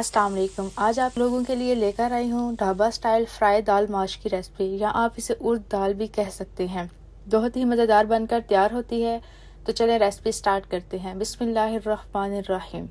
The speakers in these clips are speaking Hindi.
अस्सलाम वालेकुम आज आप लोगों के लिए लेकर आई हूँ ढाबा स्टाइल फ्राई दाल माश की रेसिपी या आप इसे उर्द दाल भी कह सकते हैं बहुत ही मज़ेदार बनकर तैयार होती है तो चलें रेसिपी स्टार्ट करते हैं बिसमीम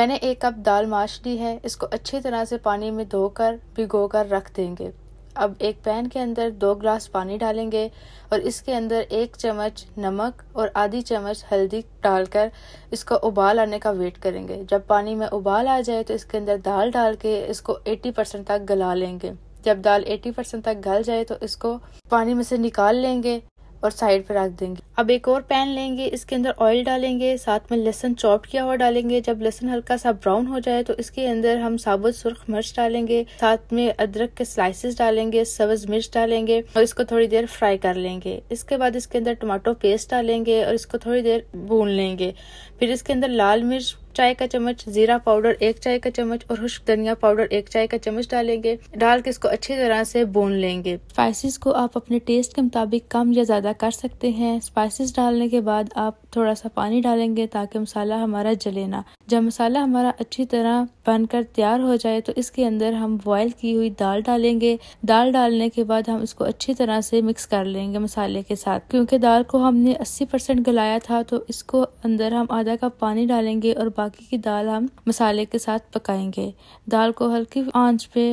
मैंने एक कप दाल माश ली है इसको अच्छी तरह से पानी में धोकर भिगो कर रख देंगे अब एक पैन के अंदर दो ग्लास पानी डालेंगे और इसके अंदर एक चम्मच नमक और आधी चम्मच हल्दी डालकर इसको उबाल आने का वेट करेंगे जब पानी में उबाल आ जाए तो इसके अंदर दाल डाल के इसको 80 परसेंट तक गला लेंगे जब दाल 80 परसेंट तक गल जाए तो इसको पानी में से निकाल लेंगे और साइड पर रख देंगे अब एक और पैन लेंगे इसके अंदर ऑयल डालेंगे साथ में लहसन चॉप किया हुआ डालेंगे जब लहसन हल्का सा ब्राउन हो जाए तो इसके अंदर हम साबुत सुर्ख मिर्च डालेंगे साथ में अदरक के स्लाइसेस डालेंगे सब्ज मिर्च डालेंगे और इसको थोड़ी देर फ्राई कर लेंगे इसके बाद इसके अंदर टमाटो पेस्ट डालेंगे और इसको थोड़ी देर भून लेंगे फिर इसके अंदर लाल मिर्च चाय का चम्मच जीरा पाउडर एक चाय का चम्मच और खुश्क धनिया पाउडर एक चाय का चम्मच डालेंगे डाल के इसको अच्छी तरह से बोन लेंगे स्पाइसेस को आप अपने टेस्ट के मुताबिक कम या ज्यादा कर सकते हैं स्पाइसेस डालने के बाद आप थोड़ा सा पानी डालेंगे ताकि मसाला हमारा जले ना जब मसाला हमारा अच्छी तरह बनकर तैयार हो जाए तो इसके अंदर हम बॉयल की हुई दाल डालेंगे दाल डालने के बाद हम इसको अच्छी तरह से मिक्स कर लेंगे मसाले के साथ क्योंकि दाल को हमने 80 परसेंट गलाया था तो इसको अंदर हम आधा कप पानी डालेंगे और बाकी की दाल हम मसाले के साथ पकाएंगे दाल को हल्की आंच पे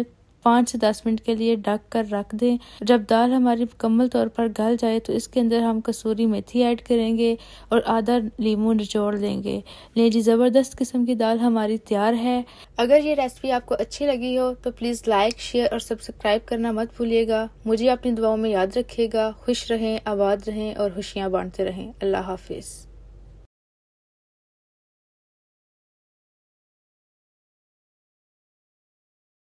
पाँच से दस मिनट के लिए ढक कर रख दें जब दाल हमारी मुकम्मल तौर पर गल जाए तो इसके अंदर हम कसूरी मेथी ऐड करेंगे और आधा लीमू निचोड़ देंगे ले जी ज़बरदस्त किस्म की दाल हमारी तैयार है अगर ये रेसिपी आपको अच्छी लगी हो तो प्लीज़ लाइक शेयर और सब्सक्राइब करना मत भूलिएगा मुझे अपनी दुआओं में याद रखिएगा खुश रहें आबाद रहें और खुशियाँ बांटते रहें अल्लाह हाफिज़